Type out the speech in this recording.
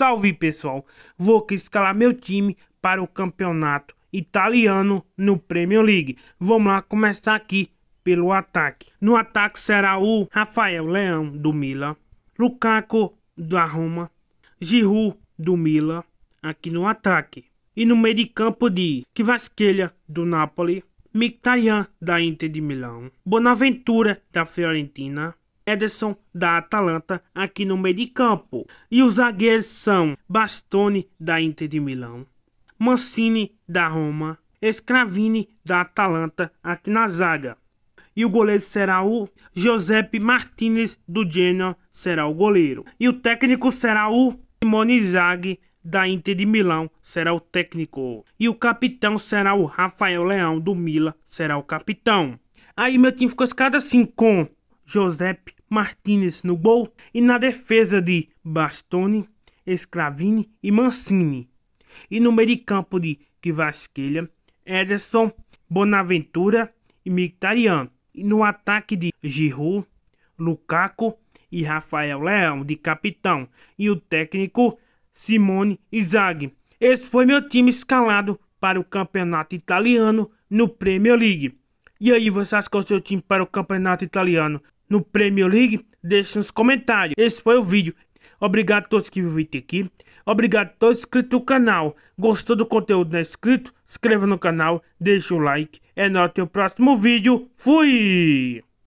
Salve pessoal, vou escalar meu time para o campeonato italiano no Premier League. Vamos lá começar aqui pelo ataque. No ataque será o Rafael Leão do Milan, Lukaku da Roma, Giroud do Milan aqui no ataque. E no meio de campo de Kvasquelha do Napoli, Mkhitaryan da Inter de Milão, Bonaventura da Fiorentina, Ederson da Atalanta aqui no meio de campo. E os zagueiros são Bastoni da Inter de Milão, Mancini da Roma, Scravini da Atalanta aqui na zaga. E o goleiro será o Giuseppe Martinez do Genoa será o goleiro. E o técnico será o Simone Zaghi da Inter de Milão será o técnico. E o capitão será o Rafael Leão do Mila será o capitão. Aí meu time ficou escada assim com Giuseppe Martinez no gol e na defesa de Bastoni, Scravini e Mancini. E no meio de campo de Kvasquelha, Ederson, Bonaventura e Mictarian. E no ataque de Giroud, Lukaku e Rafael Leão de capitão. E o técnico Simone Izaghi. Esse foi meu time escalado para o campeonato italiano no Premier League. E aí, você acha que é o seu time para o campeonato italiano? no Premier League? Deixe nos comentários. Esse foi o vídeo. Obrigado a todos que viram aqui. Obrigado a todos inscritos no canal. Gostou do conteúdo não é inscrito? Inscreva no canal, Deixe o like. É nóis, até o próximo vídeo. Fui!